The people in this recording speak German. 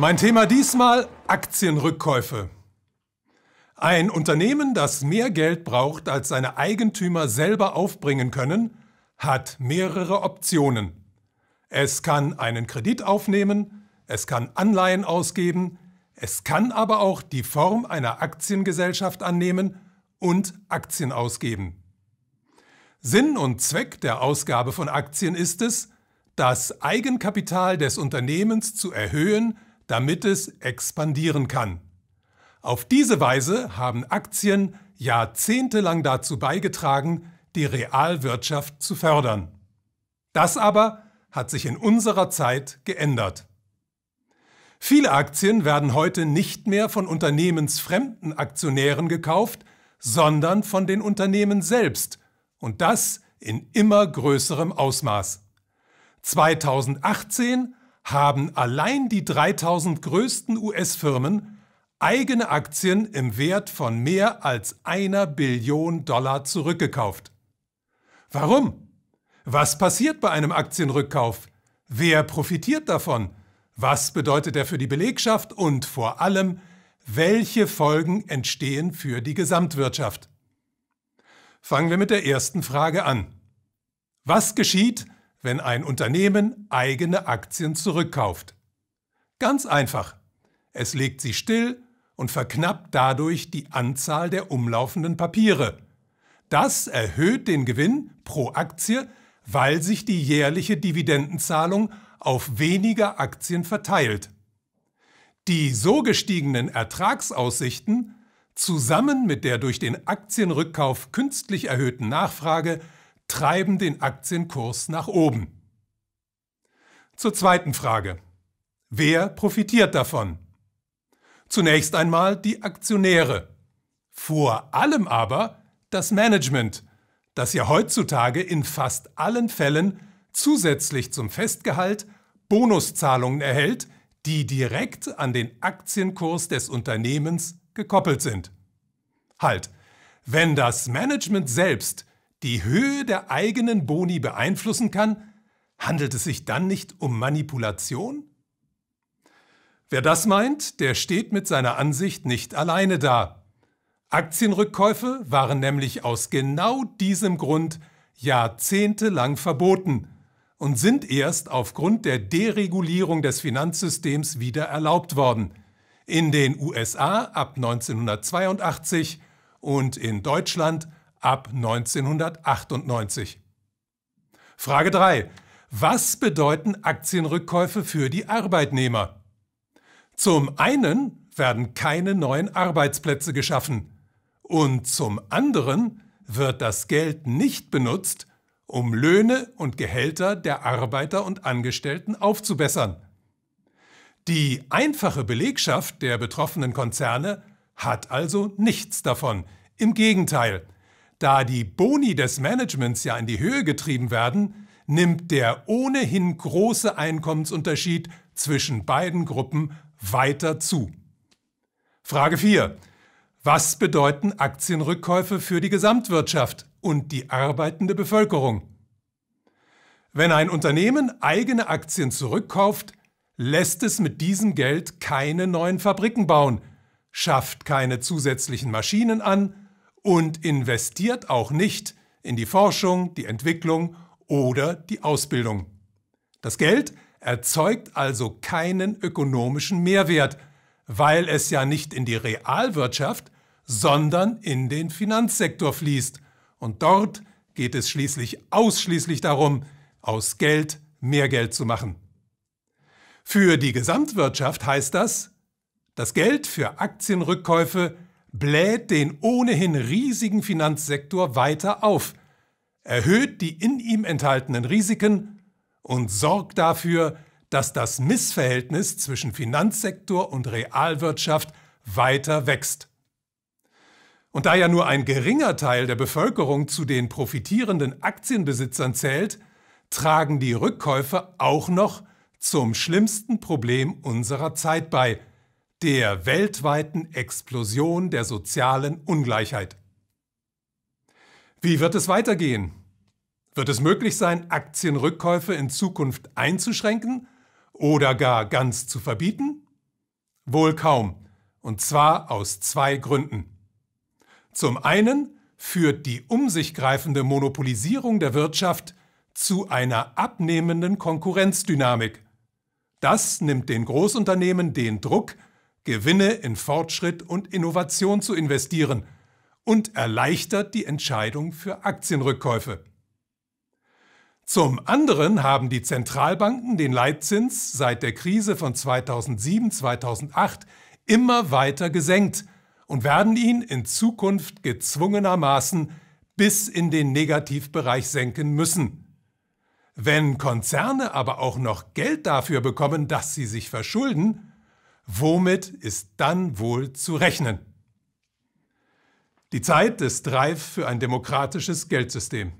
Mein Thema diesmal Aktienrückkäufe. Ein Unternehmen, das mehr Geld braucht, als seine Eigentümer selber aufbringen können, hat mehrere Optionen. Es kann einen Kredit aufnehmen, es kann Anleihen ausgeben, es kann aber auch die Form einer Aktiengesellschaft annehmen und Aktien ausgeben. Sinn und Zweck der Ausgabe von Aktien ist es, das Eigenkapital des Unternehmens zu erhöhen, damit es expandieren kann. Auf diese Weise haben Aktien jahrzehntelang dazu beigetragen, die Realwirtschaft zu fördern. Das aber hat sich in unserer Zeit geändert. Viele Aktien werden heute nicht mehr von unternehmensfremden Aktionären gekauft, sondern von den Unternehmen selbst und das in immer größerem Ausmaß. 2018 haben allein die 3000 größten US-Firmen eigene Aktien im Wert von mehr als einer Billion Dollar zurückgekauft. Warum? Was passiert bei einem Aktienrückkauf? Wer profitiert davon? Was bedeutet er für die Belegschaft? Und vor allem, welche Folgen entstehen für die Gesamtwirtschaft? Fangen wir mit der ersten Frage an. Was geschieht, wenn ein Unternehmen eigene Aktien zurückkauft. Ganz einfach. Es legt sie still und verknappt dadurch die Anzahl der umlaufenden Papiere. Das erhöht den Gewinn pro Aktie, weil sich die jährliche Dividendenzahlung auf weniger Aktien verteilt. Die so gestiegenen Ertragsaussichten zusammen mit der durch den Aktienrückkauf künstlich erhöhten Nachfrage treiben den Aktienkurs nach oben. Zur zweiten Frage. Wer profitiert davon? Zunächst einmal die Aktionäre. Vor allem aber das Management, das ja heutzutage in fast allen Fällen zusätzlich zum Festgehalt Bonuszahlungen erhält, die direkt an den Aktienkurs des Unternehmens gekoppelt sind. Halt, wenn das Management selbst die Höhe der eigenen Boni beeinflussen kann, handelt es sich dann nicht um Manipulation? Wer das meint, der steht mit seiner Ansicht nicht alleine da. Aktienrückkäufe waren nämlich aus genau diesem Grund jahrzehntelang verboten und sind erst aufgrund der Deregulierung des Finanzsystems wieder erlaubt worden. In den USA ab 1982 und in Deutschland ab 1998. Frage 3. Was bedeuten Aktienrückkäufe für die Arbeitnehmer? Zum einen werden keine neuen Arbeitsplätze geschaffen und zum anderen wird das Geld nicht benutzt, um Löhne und Gehälter der Arbeiter und Angestellten aufzubessern. Die einfache Belegschaft der betroffenen Konzerne hat also nichts davon. Im Gegenteil, da die Boni des Managements ja in die Höhe getrieben werden, nimmt der ohnehin große Einkommensunterschied zwischen beiden Gruppen weiter zu. Frage 4. Was bedeuten Aktienrückkäufe für die Gesamtwirtschaft und die arbeitende Bevölkerung? Wenn ein Unternehmen eigene Aktien zurückkauft, lässt es mit diesem Geld keine neuen Fabriken bauen, schafft keine zusätzlichen Maschinen an, und investiert auch nicht in die Forschung, die Entwicklung oder die Ausbildung. Das Geld erzeugt also keinen ökonomischen Mehrwert, weil es ja nicht in die Realwirtschaft, sondern in den Finanzsektor fließt. Und dort geht es schließlich ausschließlich darum, aus Geld mehr Geld zu machen. Für die Gesamtwirtschaft heißt das, das Geld für Aktienrückkäufe bläht den ohnehin riesigen Finanzsektor weiter auf, erhöht die in ihm enthaltenen Risiken und sorgt dafür, dass das Missverhältnis zwischen Finanzsektor und Realwirtschaft weiter wächst. Und da ja nur ein geringer Teil der Bevölkerung zu den profitierenden Aktienbesitzern zählt, tragen die Rückkäufe auch noch zum schlimmsten Problem unserer Zeit bei – der weltweiten Explosion der sozialen Ungleichheit. Wie wird es weitergehen? Wird es möglich sein, Aktienrückkäufe in Zukunft einzuschränken oder gar ganz zu verbieten? Wohl kaum, und zwar aus zwei Gründen. Zum einen führt die um sich greifende Monopolisierung der Wirtschaft zu einer abnehmenden Konkurrenzdynamik. Das nimmt den Großunternehmen den Druck Gewinne in Fortschritt und Innovation zu investieren und erleichtert die Entscheidung für Aktienrückkäufe. Zum anderen haben die Zentralbanken den Leitzins seit der Krise von 2007-2008 immer weiter gesenkt und werden ihn in Zukunft gezwungenermaßen bis in den Negativbereich senken müssen. Wenn Konzerne aber auch noch Geld dafür bekommen, dass sie sich verschulden, Womit ist dann wohl zu rechnen? Die Zeit ist reif für ein demokratisches Geldsystem.